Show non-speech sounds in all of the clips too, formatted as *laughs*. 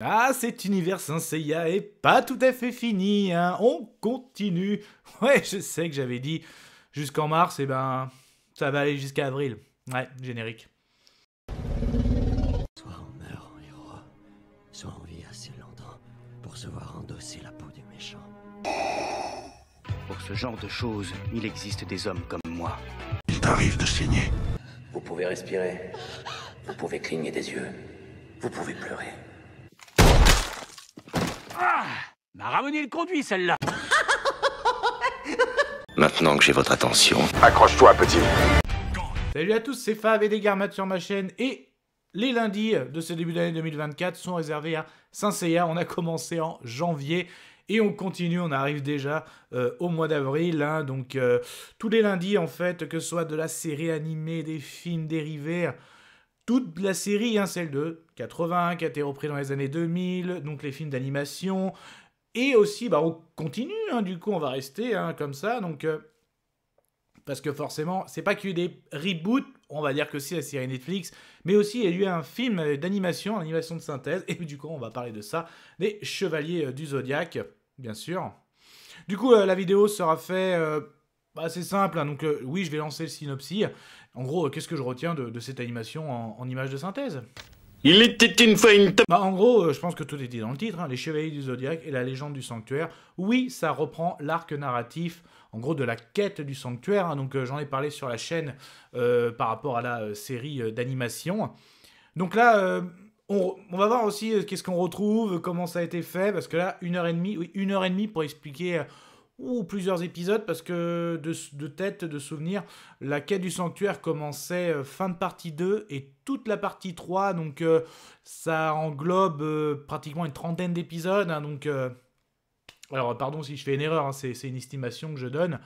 Ah, cet univers Saint est pas tout à fait fini, hein. On continue. *laughs* Ouais, je sais que j'avais dit jusqu'en mars, et eh ben ça va aller jusqu'à avril. Ouais, générique. Soit on meurt en héros, soit on vit assez longtemps pour se voir endosser la peau du méchant. Pour ce genre de choses, il existe des hommes comme moi. Il t'arrive de saigner. Vous pouvez respirer. Vous pouvez cligner des yeux. Vous pouvez pleurer. Ah, m'a ramené le conduit, celle-là. *laughs* Maintenant que j'ai votre attention... Accroche-toi, petit. Salut à tous, c'est Fab et Degarmat sur ma chaîne et les lundis de ce début d'année 2024 sont réservés à Saint-Seiya. On a commencé en janvier et on continue, on arrive déjà euh, au mois d'avril. Hein. donc euh, tous les lundis en fait, que ce soit de la série animée, des films dérivés, toute la série, hein, celle de 80, qui a été repris dans les années 2000, donc les films d'animation, et aussi, bah, on continue, hein, du coup, on va rester hein, comme ça, donc... Euh, parce que forcément, c'est pas qu'il y a eu des reboots, on va dire que c'est la série Netflix, mais aussi il y a eu un film euh, d'animation, animation de synthèse, et du coup on va parler de ça, des Chevaliers euh, du Zodiaque, bien sûr. Du coup, la vidéo sera faite bah, C'est simple, hein. donc euh, oui, je vais lancer le synopsis. En gros, euh, qu'est-ce que je retiens de, cette animation en, en images de synthèse il était une fois bah, en gros, euh, je pense que tout était dans le titre, hein. Les Chevaliers du Zodiaque et la légende du sanctuaire. Oui, ça reprend l'arc narratif, en gros, de la quête du sanctuaire. Hein. Donc j'en ai parlé sur la chaîne par rapport à la série d'animation. Donc là, on, on, va voir aussi qu'est-ce qu'on retrouve, comment ça a été fait, parce que là, une heure et demie, oui, une heure et demie pour expliquer ou plusieurs épisodes parce que de, tête, de souvenir, la quête du sanctuaire commençait euh, fin de partie 2 et toute la partie 3, donc euh, ça englobe euh, pratiquement une trentaine d'épisodes, hein. donc... alors, pardon si je fais une erreur, hein, c'est, une estimation que je donne.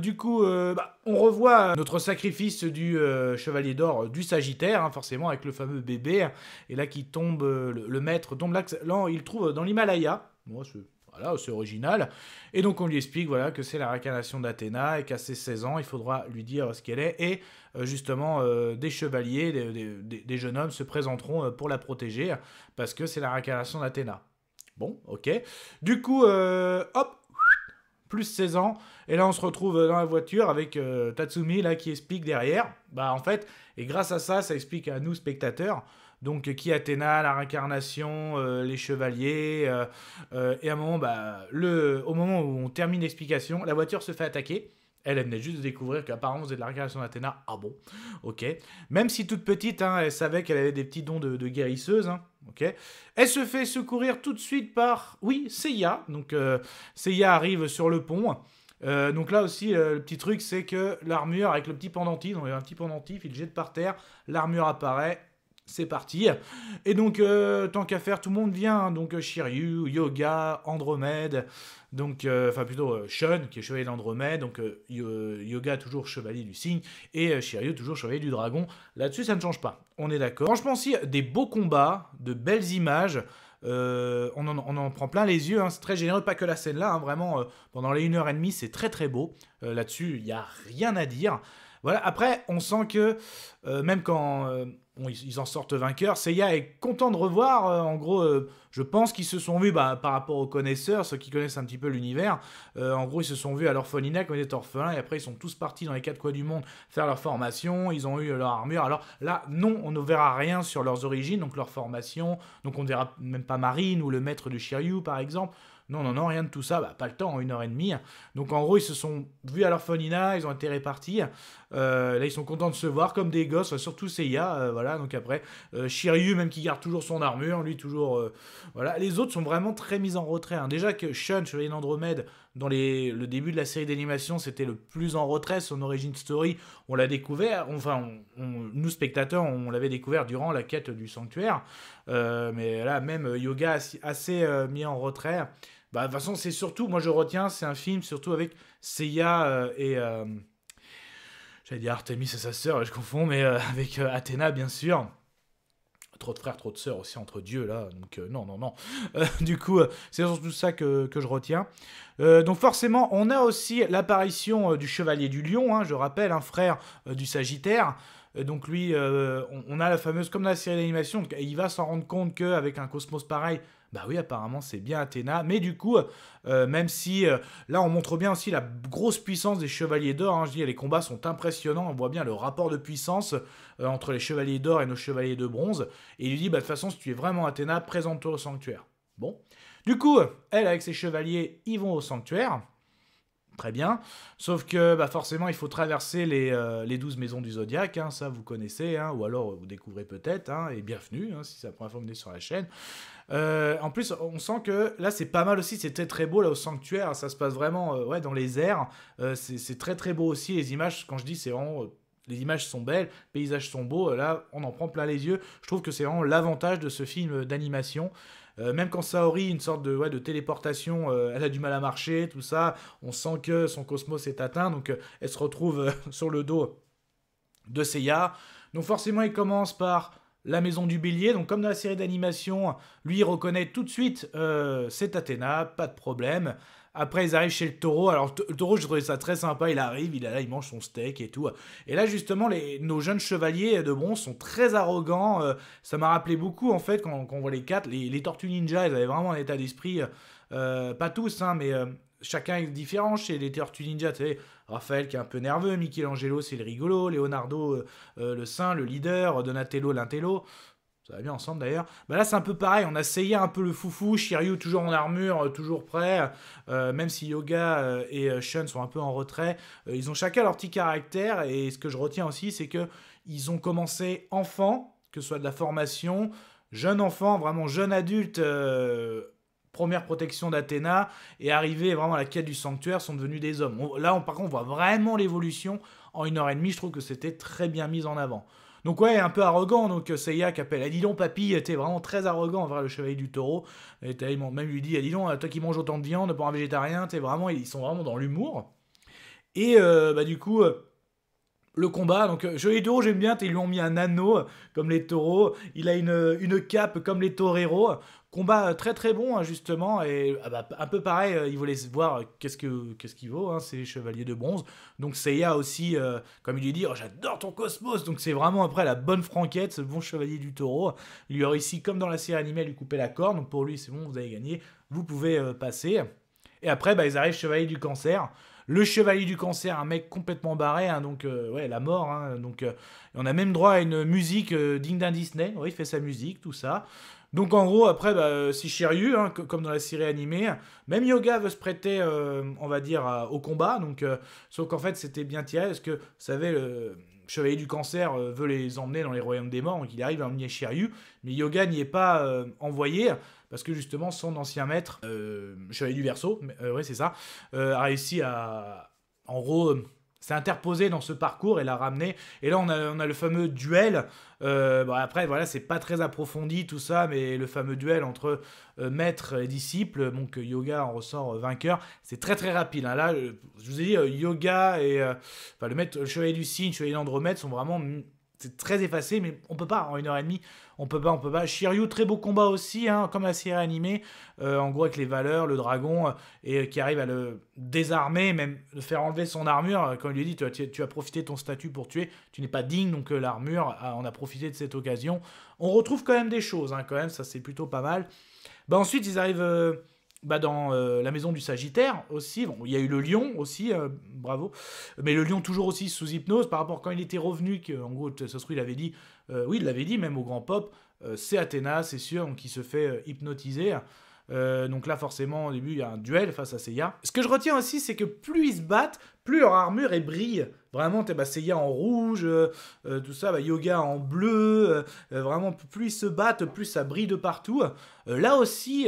du coup, bah, on revoit notre sacrifice du chevalier d'or du Sagittaire, hein, forcément avec le fameux bébé, et là qui tombe, le, maître tombe là, là il trouve dans l'Himalaya. Moi, voilà, c'est original. Et donc on lui explique voilà que c'est la réincarnation d'Athéna et qu'à ses 16 ans, il faudra lui dire ce qu'elle est. Et euh, justement, euh, des chevaliers, des, jeunes hommes se présenteront euh, pour la protéger parce que c'est la réincarnation d'Athéna. Bon, ok. Du coup, hop, plus 16 ans. Et là, on se retrouve dans la voiture avec Tatsumi là qui explique derrière. Bah en fait, et grâce à ça, ça explique à nous spectateurs donc, qui Athéna, la réincarnation, euh, les chevaliers. Euh, euh, et à un moment, bah, le, au moment où on termine l'explication, la voiture se fait attaquer. Elle, elle venait juste de découvrir qu'apparemment êtes de la réincarnation d'Athéna. Ah bon Ok. Même si toute petite, hein, elle savait qu'elle avait des petits dons de, guérisseuse. Hein. ok. Elle se fait secourir tout de suite par. Oui, Seiya. Donc, Seiya arrive sur le pont. donc là aussi, le petit truc, c'est que l'armure avec le petit pendentif, donc un petit pendentif, il jette par terre, l'armure apparaît, c'est parti. Et donc, euh, tant qu'à faire, tout le monde vient. Hein. donc, euh, Shiryu, Yoga, Andromède. Donc, euh, enfin, plutôt qui est chevalier d'Andromède. Donc, Yoga, toujours chevalier du cygne. Et Shiryu, toujours chevalier du dragon. Là-dessus, ça ne change pas. On est d'accord. Franchement, si, des beaux combats, de belles images. On en, prend plein les yeux. Hein. c'est très généreux, pas que la scène là. Hein. vraiment, pendant les 1h30, c'est très très beau. Là-dessus, il n'y a rien à dire. Voilà, après, on sent que, même quand ils, en sortent vainqueurs. Seiya est content de revoir. Euh, en gros, euh, je pense qu'ils se sont vus bah, par rapport aux connaisseurs, ceux qui connaissent un petit peu l'univers. Euh, en gros, ils se sont vus à l'orphelinat comme des orphelins. Et après, ils sont tous partis dans les quatre coins du monde faire leur formation. Ils ont eu leur armure. Alors là, non, on ne verra rien sur leurs origines, donc leur formation. Donc on ne verra même pas Marine ou le maître de Shiryu, par exemple. Non, non, non, rien de tout ça. Bah, pas le temps, une heure et demie. Donc en gros, ils se sont vus à l'orphelinat, ils ont été répartis. Euh, là, ils sont contents de se voir comme des gosses, surtout Seiya. Euh, voilà, donc après, euh, Shiryu, même qui garde toujours son armure, lui, toujours. voilà, les autres sont vraiment très mis en retrait. Hein. Déjà que Shun, Chevalier d'Andromède, dans les, le début de la série d'animation, c'était le plus en retrait. Son origin story, on l'a découvert, enfin, nous spectateurs, on l'avait découvert durant la quête du sanctuaire. mais là, même Yoga assez mis en retrait. Bah, de toute façon, c'est surtout, moi je retiens, c'est un film surtout avec Seiya euh, et. Euh, j'allais dire Artemis et sa sœur, je confonds, mais euh, avec Athéna, bien sûr trop de frères, trop de sœurs aussi entre dieux là, donc non, non, non. *laughs* du coup, c'est surtout ça que, je retiens. donc forcément, on a aussi l'apparition du chevalier du lion, hein, je rappelle, un frère du Sagittaire. donc lui, on, on, a la fameuse, comme dans la série d'animation, il va s'en rendre compte qu'avec un cosmos pareil, bah oui, apparemment, c'est bien Athéna. Mais du coup, euh, euh, même si euh, là, on montre bien aussi la grosse puissance des chevaliers d'or. Hein, je dis, les combats sont impressionnants. On voit bien le rapport de puissance entre les chevaliers d'or et nos chevaliers de bronze. Et il lui dit, bah, de toute façon, si tu es vraiment Athéna, présente-toi au sanctuaire. Bon. Du coup, elle, avec ses chevaliers, ils vont au sanctuaire. Très bien. Sauf que bah, forcément, il faut traverser les, douze 12 maisons du zodiaque. Hein, ça, vous connaissez. Hein, ou alors, vous découvrez peut-être. Hein, et bienvenue, hein, si ça la première fois que sur la chaîne. Euh, en plus, on sent que là, c'est pas mal aussi. C'était très beau là au sanctuaire. Ça se passe vraiment euh, ouais, dans les airs. Euh, c'est très très beau aussi. Les images, quand je dis, c'est vraiment. les images sont belles, les paysages sont beaux, là on en prend plein les yeux. Je trouve que c'est vraiment l'avantage de ce film d'animation. même quand Saori, une sorte de, ouais, de téléportation, elle a du mal à marcher, tout ça, on sent que son cosmos est atteint, donc elle se retrouve *laughs* sur le dos de Seiya. Donc forcément, il commence par la maison du bélier. Donc comme dans la série d'animation, lui il reconnaît tout de suite euh, c'est Athéna, pas de problème. Après, ils arrivent chez le taureau. Alors, le taureau, je trouvais ça très sympa. Il arrive, il est là, il mange son steak et tout. Et là, justement, nos jeunes chevaliers de bronze sont très arrogants. Euh, ça m'a rappelé beaucoup, en fait, quand, on voit les quatre. Les, tortues ninja, ils avaient vraiment un état d'esprit. Euh, pas tous, hein, mais euh, chacun est différent chez les tortues ninja. Tu sais, Raphaël qui est un peu nerveux, Michelangelo c'est le rigolo, Leonardo euh, euh, le saint, le leader, Donatello l'intello ça va bien ensemble d'ailleurs. Bah là, c'est un peu pareil. On a essayé un peu le foufou, Shiryu toujours en armure, euh, toujours prêt. même si Yoga et Shun sont un peu en retrait, ils ont chacun leur petit caractère. Et ce que je retiens aussi, c'est que ils ont commencé enfant, que ce soit de la formation, jeune enfant, vraiment jeune adulte première protection d'Athéna et arriver vraiment à la quête du sanctuaire sont devenus des hommes. là, on, par contre, on voit vraiment l'évolution en une heure et demie. Je trouve que c'était très bien mis en avant. Donc ouais, un peu arrogant, donc euh, Seiya qui appelle Adilon papy, était vraiment très arrogant envers le chevalier du taureau, et il même lui dit Adilon, euh, toi qui manges autant de viande pour un végétarien, es vraiment, ils sont vraiment dans l'humour. Et euh, bah du coup, le combat. Donc euh, Joey taureau, j'aime bien, ils lui ont mis un anneau euh, comme les taureaux, il a une, cape comme les toreros. Combat euh, très très bon hein, justement et ah bah, un peu pareil, il voulait voir qu'est-ce que qu'est-ce qu'il vaut c'est hein, ces chevaliers de bronze. Donc Seiya aussi, comme il lui dit, oh, j'adore ton cosmos. Donc c'est vraiment après la bonne franquette, ce bon chevalier du taureau. Il lui a réussi comme dans la série animée à lui couper la corne Donc pour lui c'est bon, vous avez gagné, vous pouvez passer. Et après bah, ils arrivent chevalier du cancer. Le Chevalier du Cancer, un mec complètement barré, hein, donc euh, ouais, la mort. Hein, donc euh, on a même droit à une musique euh, digne d'un Disney. Ouais, il fait sa musique, tout ça. Donc en gros, après, bah, si Shiryu, hein, comme dans la série animée, même Yoga veut se prêter, on va dire, au combat. Donc, sauf qu'en fait, c'était bien tiré parce que, vous savez, Chevalier du Cancer euh, veut les emmener dans les royaumes des morts, donc il arrive à emmener Shiryu, mais Yoga n'y est pas euh, envoyé, parce que justement son ancien maître, euh, Chevalier du Verseau, ouais c'est ça, a réussi à, en gros, s'est interposé dans ce parcours et l'a ramené. Et là, on a, le fameux duel. Euh, après, voilà, c'est pas très approfondi tout ça, mais le fameux duel entre euh, maître et disciple, donc Yoga en ressort euh, vainqueur, c'est très très rapide. Hein. Là, je vous ai dit, Yoga et le, maître, le chevalier du cygne, le chevalier d'Andromède sont vraiment c'est très effacé, mais on peut pas en une heure et demie, on peut pas, on peut pas. Shiryu, très beau combat aussi, hein, comme la série animée, euh, en gros avec les valeurs, le dragon, euh, et qui arrive à le désarmer, même le faire enlever son armure, euh, quand il lui dit tu as, profité de ton statut pour tuer, tu n'es pas digne, donc l'armure, on a profité de cette occasion. On retrouve quand même des choses, hein, quand même, ça c'est plutôt pas mal. Bah, ensuite, ils arrivent bah dans euh, la maison du Sagittaire aussi, bon, il y a eu le lion aussi, euh, bravo, mais le lion toujours aussi sous hypnose par rapport quand il était revenu, que, en gros, trouve, il avait dit, euh, oui, il l'avait dit même au grand pop, c'est Athéna, c'est sûr, qui se fait hypnotiser. Euh, donc là, forcément, au début, il y a un duel face à Seiya. Ce que je retiens aussi, c'est que plus ils se battent, plus leur armure est brille. Vraiment, t'es bah, Seiya en rouge, euh, euh, tout ça, bah, Yoga en bleu. vraiment, plus ils se battent, plus ça brille de partout. là aussi,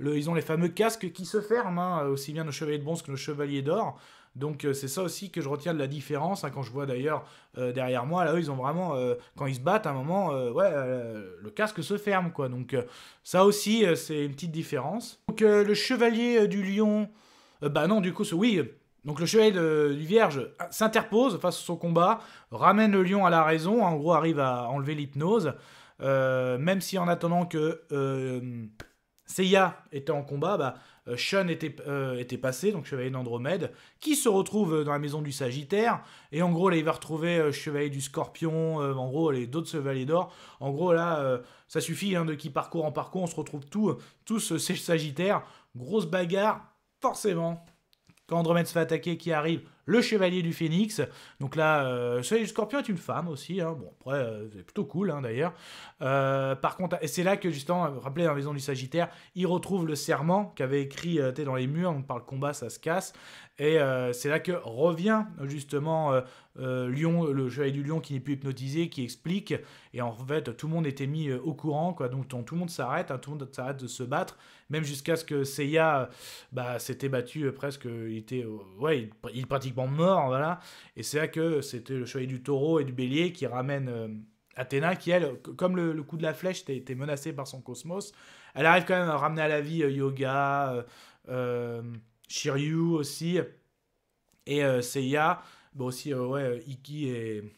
ils ont les fameux casques qui se ferment, hein, aussi bien nos chevaliers de bronze que nos chevaliers d'or. Donc euh, c'est ça aussi que je retiens de la différence, hein, quand je vois d'ailleurs euh, derrière moi, là, eux, ils ont vraiment, euh, quand ils se battent, à un moment, ouais, le casque se ferme, quoi. Donc ça aussi, c'est une petite différence. Donc le chevalier du lion, bah non, du coup, oui, donc le chevalier du Vierge s'interpose face à son combat, ramène le lion à la raison, en gros arrive à enlever l'hypnose, même si en attendant que Seiya était en combat, bah, euh, Sean euh, était, passé, donc chevalier d'Andromède, qui se retrouve euh, dans la maison du Sagittaire, et en gros là il va retrouver chevalier du Scorpion, en gros les d'autres chevaliers d'or, en gros là ça suffit, hein, de qui parcourt en parcours, on se retrouve tous, tous ces Sagittaires, grosse bagarre, forcément, quand Andromède se fait attaquer, qui arrive le Chevalier du Phénix. Donc là, euh, du Scorpion est une femme aussi. Hein. Bon, après, euh, c'est plutôt cool hein, d'ailleurs. Euh, par contre, et c'est là que justement, vous rappelez, dans la maison du Sagittaire, il retrouve le serment qu'avait écrit euh, dans les murs. on parle le combat, ça se casse. Et c'est là que revient justement euh, le chevalier du lion qui n'est plus hypnotisé, qui explique, et en fait tout le monde était mis euh, au courant, quoi. donc tout le monde s'arrête, hein, tout le s'arrête de se battre, même jusqu'à ce que Seiya bah, s'était battu euh, presque, il était ouais, il, pratiquement mort, hein, voilà, et c'est là que c'était le chevalier du taureau et du bélier qui ramène... Athéna, qui elle, comme le, coup de la flèche était menacé par son cosmos, elle arrive quand même à ramener à la vie Yoga, Shiryu aussi, et Seiya Bon, bah aussi, euh, ouais, euh, Iki et,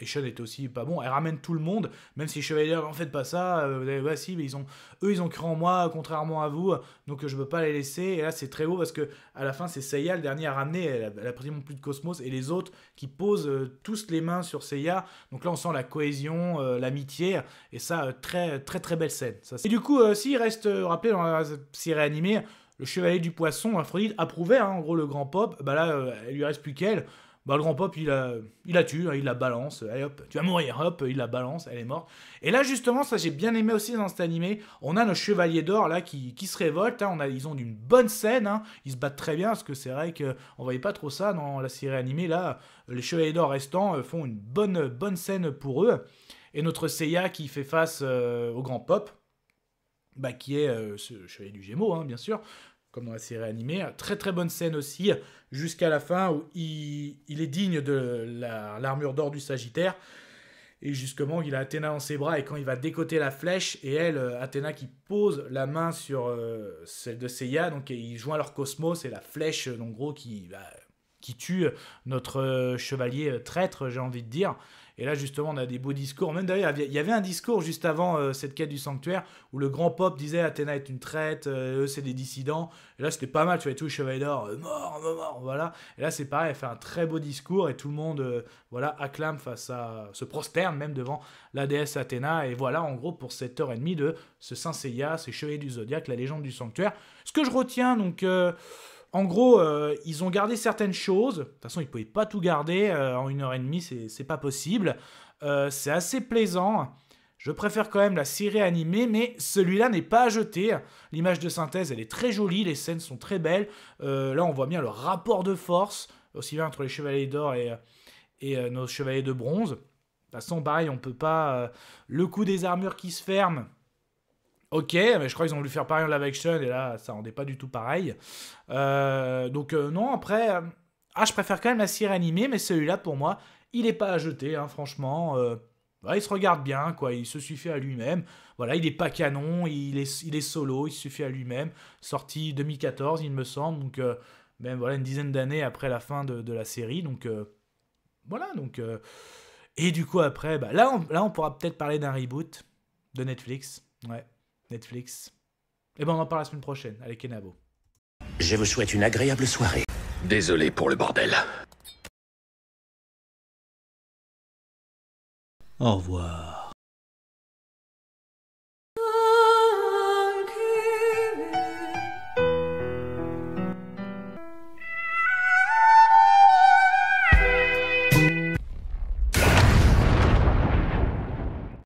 et Sean étaient aussi pas bons. Elle ramène tout le monde, même si Chevalier, ah, en fait pas ça. Euh, ouais, si, mais ils ont, eux, ils ont cru en moi, contrairement à vous. Donc je peux pas les laisser. Et là, c'est très beau parce que à la fin, c'est Seiya, le dernier à ramener. Elle a, elle plus de Cosmos et les autres qui posent tous les mains sur Seiya. Donc là, on sent la cohésion, l'amitié. Et ça, très, très, très belle scène. Ça, et du coup, s'il reste, rappelé dans la série animée, le Chevalier du Poisson, Aphrodite, approuvait hein, en gros le grand pop. Bah là, il lui reste plus qu'elle. Bah, le grand pop, il la, tue, hein, il la balance, allez hop, tu vas mourir, hop, il la balance, elle est morte. Et là, justement, ça j'ai bien aimé aussi dans cet animé, on a nos chevaliers d'or là qui, qui, se révoltent, hein, ils ont une bonne scène, hein, ils se battent très bien, parce que c'est vrai qu'on voyait pas trop ça dans la série animée, là, les chevaliers d'or restants euh, font une bonne, bonne scène pour eux. Et notre Seiya qui fait face euh, au grand pop, bah, qui est euh, ce chevalier du Gémeaux, hein, bien sûr, comme dans la série animée. Très très bonne scène aussi, jusqu'à la fin où il, est digne de l'armure d'or du Sagittaire. Et justement, il a Athéna dans ses bras et quand il va décoter la flèche, et elle, euh, Athéna qui pose la main sur euh, celle de Seiya, donc ils joint leur cosmos et la flèche, en euh, gros, bah, qui, tue notre chevalier traître, j'ai envie de dire. Et là, justement, on a des beaux discours. Même d'ailleurs, il y avait un discours juste avant euh, cette quête du sanctuaire où le grand pop disait Athéna est une traite, euh, eux, c'est des dissidents. Et là, c'était pas mal, tu vois, tout, Chevalier d'Or, euh, mort, mort, voilà. Et là, c'est pareil, elle fait un très beau discours et tout le monde, voilà, acclame face à. se prosterne même devant la déesse Athéna. Et voilà, en gros, pour cette heure et demie de ce Saint Seiya, ces Chevaliers du Zodiaque, la légende du sanctuaire. Ce que je retiens, donc. En gros, euh, ils ont gardé certaines choses. De toute façon, ils ne pouvaient pas tout garder euh, en une heure et demie, c'est pas possible. Euh, c'est assez plaisant. Je préfère quand même la série animée, mais celui-là n'est pas à jeter. L'image de synthèse, elle est très jolie, les scènes sont très belles. là, on voit bien le rapport de force, aussi bien entre les chevaliers d'or et, et nos chevaliers de bronze. De toute façon, pareil, on peut pas. le coup des armures qui se ferment, Ok, mais je crois qu'ils ont voulu faire pareil en live action et là, ça rendait pas du tout pareil. Euh, donc, euh, non, après. Euh, ah, je préfère quand même la série animée, mais celui-là, pour moi, il est pas à jeter, hein, franchement. Bah, il se regarde bien, quoi. Il se suffit à lui-même. Voilà, il est pas canon, il est, il est solo, il se suffit à lui-même. Sorti 2014, il me semble. Donc, même voilà, une dizaine d'années après la fin de, la série. Donc, voilà. Donc, et du coup, après, bah, là, là, on pourra peut-être parler d'un reboot de Netflix. Ouais. Netflix. Et eh ben on en parle la semaine prochaine avec Kenabo. Je vous souhaite une agréable soirée. Désolé pour le bordel. Au revoir.